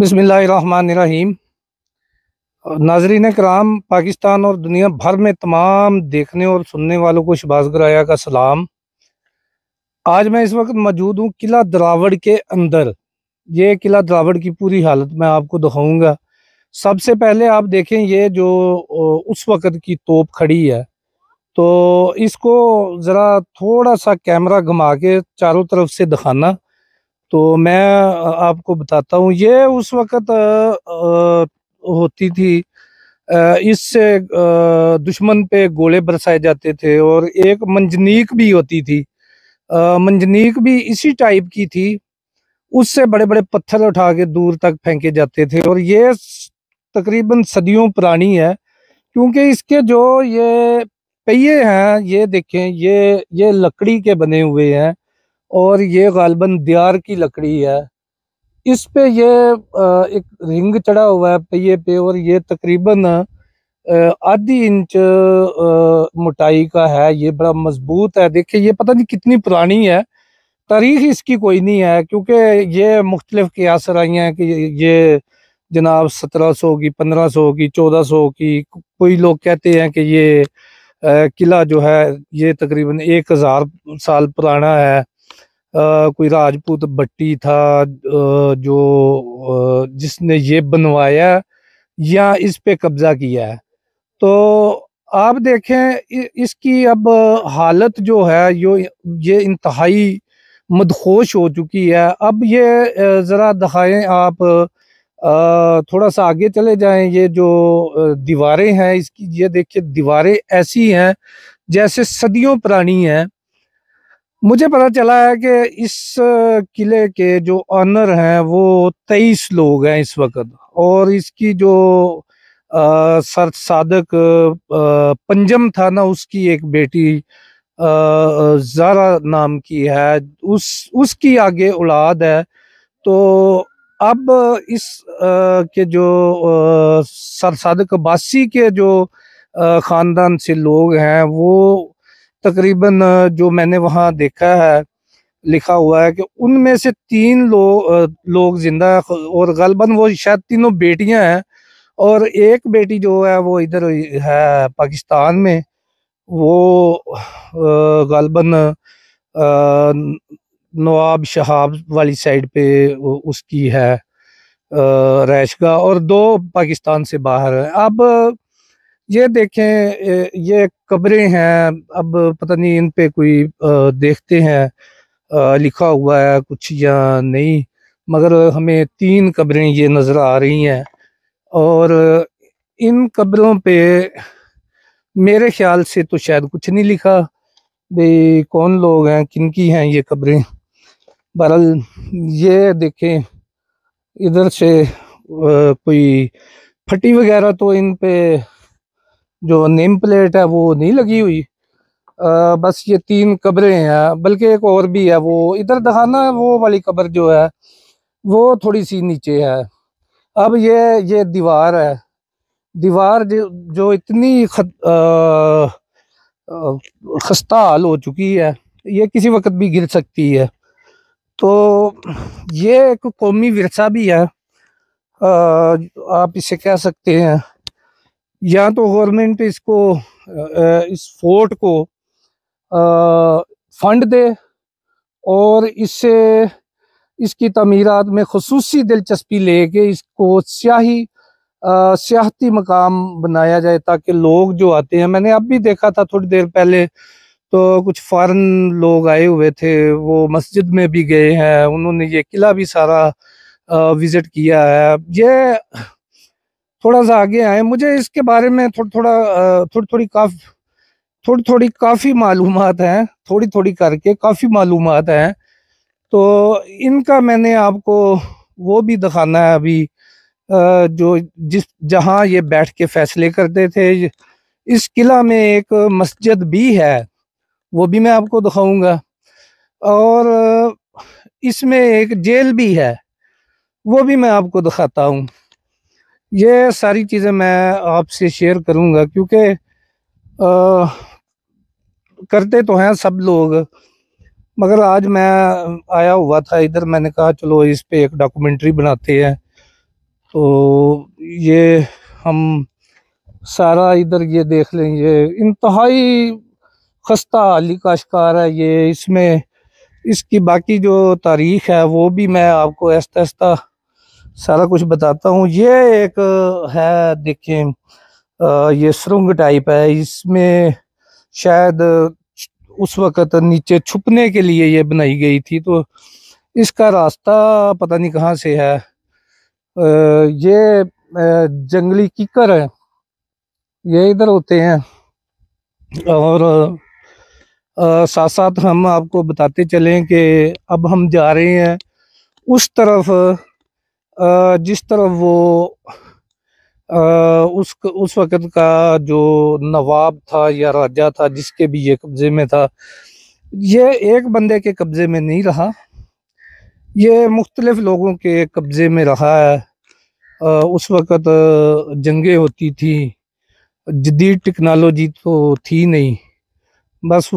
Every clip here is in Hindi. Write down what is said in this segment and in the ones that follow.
बसमीम नाजरीन कराम पाकिस्तान और दुनिया भर में तमाम देखने और सुनने वालों को शबाजगराया का सलाम आज मैं इस वक्त मौजूद हूँ किला द्रावड़ के अंदर ये किला द्रावड़ की पूरी हालत मैं आपको दिखाऊंगा सबसे पहले आप देखें ये जो उस वक़्त की तोप खड़ी है तो इसको ज़रा थोड़ा सा कैमरा घुमा के चारों तरफ से दिखाना तो मैं आपको बताता हूँ ये उस वक़्त होती थी इससे दुश्मन पे गोले बरसाए जाते थे और एक मंजनीक भी होती थी मंजनीक भी इसी टाइप की थी उससे बड़े बड़े पत्थर उठा के दूर तक फेंके जाते थे और ये तकरीबन सदियों पुरानी है क्योंकि इसके जो ये पहिए हैं ये देखें ये ये लकड़ी के बने हुए हैं और ये गालबन दियार की लकड़ी है इस पे ये एक रिंग चढ़ा हुआ है पहिए पे और ये तकरीबन आधी इंच मोटाई का है ये बड़ा मजबूत है देखिए ये पता नहीं कितनी पुरानी है तारीख इसकी कोई नहीं है क्योंकि ये मुख्तलिफ क्यासर आई हैं कि ये जनाब सत्रह सौ की पंद्रह सौ की चौदह सौ की कोई लोग कहते हैं कि ये किला जो है ये तकरीबन एक हज़ार साल पुराना है कोई राजपूत भट्टी था जो जिसने ये बनवाया या इस पे कब्जा किया है तो आप देखें इसकी अब हालत जो है यो ये इंतहाई मदखोश हो चुकी है अब ये ज़रा दिखाएं आप थोड़ा सा आगे चले जाएं ये जो दीवारें हैं इसकी ये देखिए दीवारें ऐसी हैं जैसे सदियों पुरानी हैं मुझे पता चला है कि इस किले के जो ऑनर हैं वो तेईस लोग हैं इस वक्त और इसकी जो सर साधक पंजम था ना उसकी एक बेटी आ, जारा नाम की है उस उसकी आगे औलाद है तो अब इस आ, के जो सर साधक बासी के जो ख़ानदान से लोग हैं वो तकरीबन जो मैंने वहाँ देखा है लिखा हुआ है कि उनमें से तीन लो, लोग जिंदा और गलबन वो शायद तीनों बेटियां हैं और एक बेटी जो है वो इधर है पाकिस्तान में वो गलबन नवाब शहाब वाली साइड पे उसकी है रैशगा और दो पाकिस्तान से बाहर है अब ये देखें ये कब्रें हैं अब पता नहीं इन पे कोई देखते हैं लिखा हुआ है कुछ या नहीं मगर हमें तीन कब्रें ये नज़र आ रही हैं और इन कब्रों पे मेरे ख्याल से तो शायद कुछ नहीं लिखा भाई कौन लोग हैं की हैं ये कब्रें बहरहाल ये देखें इधर से कोई फटी वगैरह तो इन पे जो नेम प्लेट है वो नहीं लगी हुई आ, बस ये तीन कब्रें हैं बल्कि एक और भी है वो इधर दिखाना वो वाली कब्र जो है वो थोड़ी सी नीचे है अब ये ये दीवार है दीवार जो, जो इतनी खत, खस्ता हाल हो चुकी है ये किसी वक्त भी गिर सकती है तो ये एक कौमी विरसा भी है आ, आप इसे कह सकते हैं या तो गवर्नमेंट इसको इस फोर्ट को फंड दे और इससे इसकी तमीरत में खसूस दिलचस्पी ले के इसको स्याही सियाहती मकाम बनाया जाए ताकि लोग जो आते हैं मैंने अब भी देखा था थोड़ी देर पहले तो कुछ फॉरन लोग आए हुए थे वो मस्जिद में भी गए हैं उन्होंने ये किला भी सारा विजिट किया है ये थोड़ा सा आगे आए मुझे इसके बारे में थोड़ थोड़ा थोड़ी थोड़ी काफी थोड़ी थोड़ी काफ़ी मालूम है थोड़ी थोड़ी करके काफ़ी मालूम है तो इनका मैंने आपको वो भी दिखाना है अभी जो जिस जहां ये बैठ के फैसले करते थे इस किला में एक मस्जिद भी है वो भी मैं आपको दिखाऊंगा और इसमें एक जेल भी है वो भी मैं आपको दिखाता हूँ ये सारी चीज़ें मैं आपसे शेयर करूंगा क्योंकि करते तो हैं सब लोग मगर आज मैं आया हुआ था इधर मैंने कहा चलो इस पे एक डॉक्यूमेंट्री बनाते हैं तो ये हम सारा इधर ये देख लें ये इंतहाई खस्ता अली का शिकार है ये इसमें इसकी बाकी जो तारीख है वो भी मैं आपको आस्ता आस्ता सारा कुछ बताता हूँ ये एक है देखें ये सुरंग टाइप है इसमें शायद उस वक़्त नीचे छुपने के लिए ये बनाई गई थी तो इसका रास्ता पता नहीं कहाँ से है ये जंगली कीकर है ये इधर होते हैं और साथ साथ हम आपको बताते चलें कि अब हम जा रहे हैं उस तरफ जिस तरह वो उस उस वक़्त का जो नवाब था या राजा था जिसके भी ये कब्ज़े में था ये एक बंदे के कब्ज़े में नहीं रहा ये मुख्तलफ़ लोगों के कब्ज़े में रहा है उस वक़्त जंगें होती थी जदीद टेक्नोलॉजी तो थी नहीं बस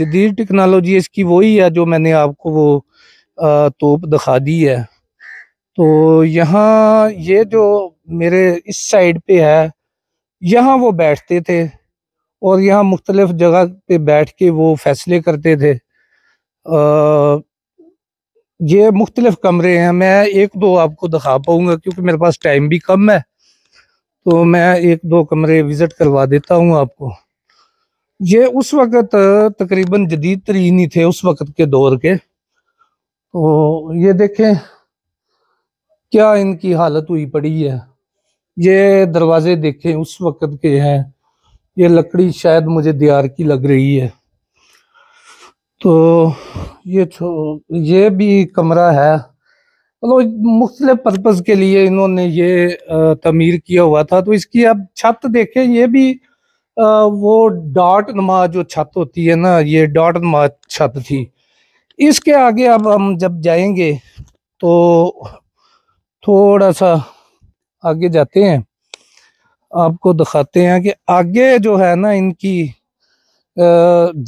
जदीद टेक्नोलॉजी इसकी वही है जो मैंने आपको वो तोप दिखा दी है तो यहाँ ये जो मेरे इस साइड पे है यहाँ वो बैठते थे और यहाँ मुख्तलिफ जगह पे बैठ के वो फैसले करते थे आ, ये मुख्तलिफ कमरे हैं मैं एक दो आपको दिखा पाऊंगा क्योंकि मेरे पास टाइम भी कम है तो मैं एक दो कमरे विज़िट करवा देता हूँ आपको ये उस वक़्त तकरीबन जदीद तरीन ही थे उस वक़्त के दौर के तो ये देखें क्या इनकी हालत हुई पड़ी है ये दरवाजे देखें उस वक्त के हैं ये लकड़ी शायद मुझे दियार की लग रही है तो ये ये भी कमरा है मतलब मुख्तलिफ पर्पज़ के लिए इन्होंने ये तमीर किया हुआ था तो इसकी अब छत देखें ये भी आ, वो डॉट नमा जो छत होती है ना ये डॉट नमा छत थी इसके आगे अब हम जब जाएंगे तो थोड़ा सा आगे जाते हैं आपको दिखाते हैं कि आगे जो है ना इनकी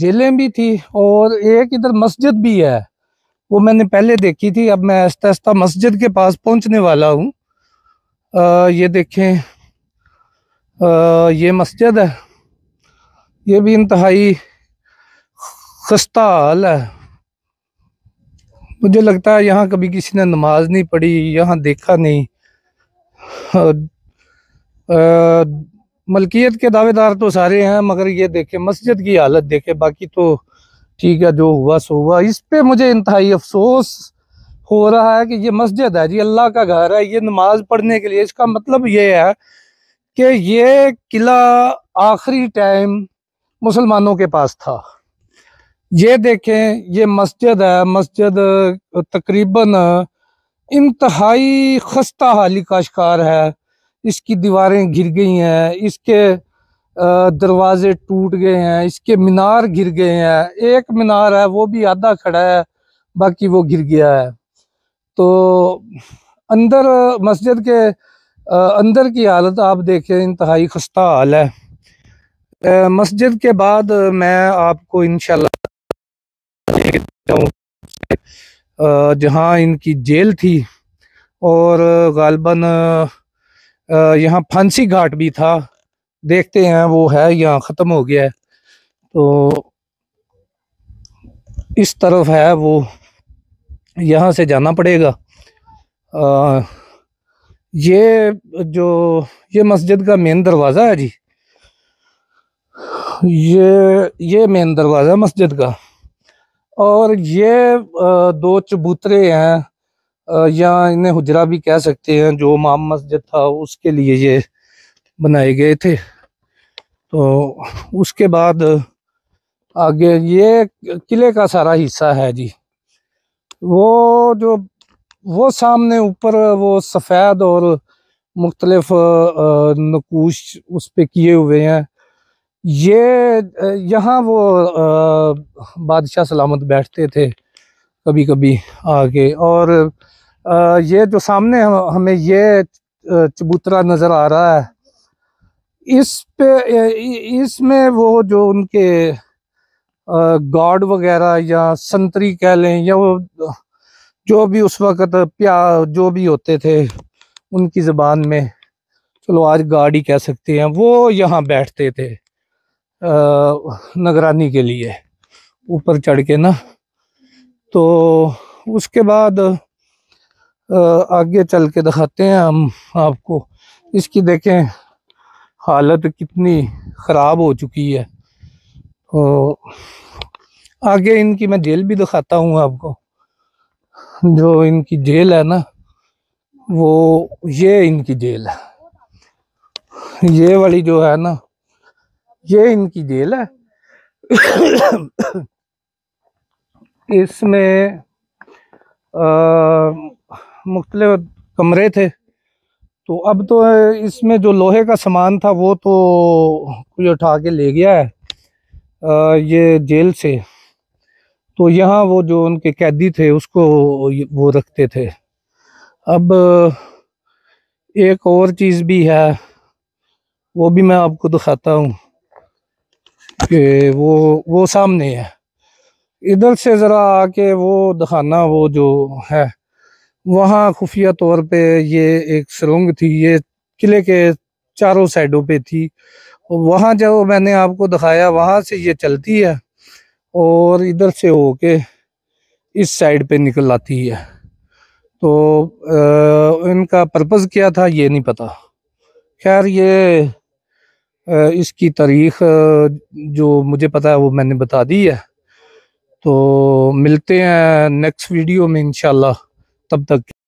जेलें भी थी और एक इधर मस्जिद भी है वो मैंने पहले देखी थी अब मैं आस्ता आस्ता मस्जिद के पास पहुंचने वाला हूँ ये देखें आ, ये मस्जिद है ये भी इंतहाई खस्ता हाल है मुझे लगता है यहाँ कभी किसी ने नमाज नहीं पढ़ी यहाँ देखा नहीं मलकियत के दावेदार तो सारे हैं मगर ये देखे मस्जिद की हालत देखे बाकी तो ठीक है जो हुआ सो हुआ इस पे मुझे इंतहाई अफसोस हो रहा है कि ये मस्जिद है जी अल्लाह का घर है ये नमाज पढ़ने के लिए इसका मतलब ये है कि ये किला आखिरी टाइम मुसलमानों के पास था ये देखें ये मस्जिद है मस्जिद तकरीबन इंतहाई खस्ता हाली का शिकार है इसकी दीवारें घिर गई हैं इसके दरवाजे टूट गए हैं इसके मीनार घिर गए हैं एक मीनार है वो भी आधा खड़ा है बाकी वो घिर गया है तो अंदर मस्जिद के अंदर की हालत आप देखें इंतहाई खस्ता हाल है मस्जिद के बाद मैं आपको इनशाला जहाँ इनकी जेल थी और गालबन यहाँ फांसी घाट भी था देखते हैं वो है यहाँ ख़त्म हो गया है तो इस तरफ है वो यहाँ से जाना पड़ेगा आ, ये जो ये मस्जिद का मेन दरवाज़ा है जी ये ये मेन दरवाज़ा मस्जिद का और ये दो चबूतरे हैं या इन्हें हुजरा भी कह सकते हैं जो माम मस्जिद था उसके लिए ये बनाए गए थे तो उसके बाद आगे ये किले का सारा हिस्सा है जी वो जो वो सामने ऊपर वो सफ़ेद और मुख्तलफ नकूश उस पर किए हुए हैं ये यहाँ वो बादशाह सलामत बैठते थे कभी कभी आगे और आ, ये जो सामने हम, हमें ये चबूतरा नज़र आ रहा है इस पे इसमें वो जो उनके गार्ड वगैरह या संतरी कह लें या वो जो भी उस वक़्त प्या जो भी होते थे उनकी ज़बान में चलो आज गाड़ी कह सकते हैं वो यहाँ बैठते थे नगरानी के लिए ऊपर चढ़ के ना तो उसके बाद आगे चल के दिखाते हैं हम आपको इसकी देखें हालत कितनी ख़राब हो चुकी है तो आगे इनकी मैं जेल भी दिखाता हूँ आपको जो इनकी जेल है ना वो ये इनकी जेल है ये वाली जो है ना ये इनकी जेल है इसमें मुख्तल कमरे थे तो अब तो इसमें जो लोहे का सामान था वो तो कोई उठा के ले गया है आ, ये जेल से तो यहाँ वो जो उनके कैदी थे उसको वो रखते थे अब एक और चीज़ भी है वो भी मैं आपको दिखाता हूँ कि वो वो सामने है इधर से ज़रा आके वो दिखाना वो जो है वहाँ खुफिया तौर पे ये एक सुरंग थी ये किले के चारों साइडों पे थी वहाँ जो मैंने आपको दिखाया वहाँ से ये चलती है और इधर से होके इस साइड पे निकल आती है तो आ, इनका पर्पज़ क्या था ये नहीं पता खैर ये इसकी तारीख जो मुझे पता है वो मैंने बता दी है तो मिलते हैं नेक्स्ट वीडियो में इनशाला तब तक